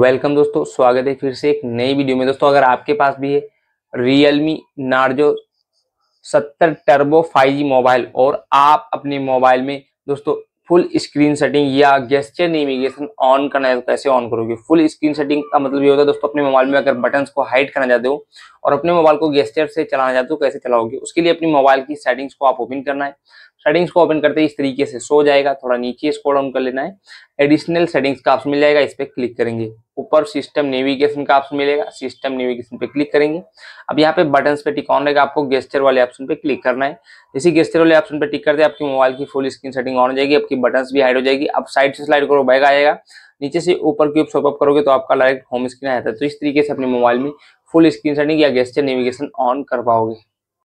welcome दोस्तों स्वागत है फिर से एक नई वीडियो में दोस्तों अगर आपके पास भी है Realme Narzo 70 turbo 5G mobile और आप अपने मोबाइल में दोस्तों फुल स्क्रीन सेटिंग या गेस्टर नेविगेशन ऑन करना है तो कैसे ऑन करोगे फुल स्क्रीन सेटिंग का मतलब ये होता है दोस्तों अपने मोबाइल में अगर बटन्स को हाइड करना चाहते हो और अपने मोबाइल को गेस्टर से चलाना चाहते हो तो कैसे चलाओगे उसके लिए अपनी मोबाइल की सेटिंग्स को आप ओपन करना है सेटिंग्स को ओपन करते ही इस तरीके से सो जाएगा थोड़ा नीचे स्कोर ऑन कर लेना है एडिशनल सेटिंग्स का ऑप्शन मिल जाएगा इस पर क्लिक करेंगे ऊपर सिस्टम नेविगेशन का ऑप्शन मिलेगा सिस्टम नेविगेशन पे क्लिक करेंगे अब यहाँ पे बटन पे टिक ऑन रहेगा आपको गेस्टर वाले ऑप्शन पे क्लिक करना है जैसे गेस्टर वाले ऑप्शन पे टिक कर दे आपकी मोबाइल की फुल स्क्रीन सेटिंग ऑन हो जाएगी आपकी बटन भी हाइड हो जाएगी अब साइड से स्लाइड करो बैग आएगा नीचे से ऊपर की ऊपर अप करोगे तो आपका डायरेक्ट होम स्क्रीन आता है तो इस तरीके से अपने मोबाइल में फुल स्क्रीन सेटिंग या गेस्टर नेविगेशन ऑन कर पाओगे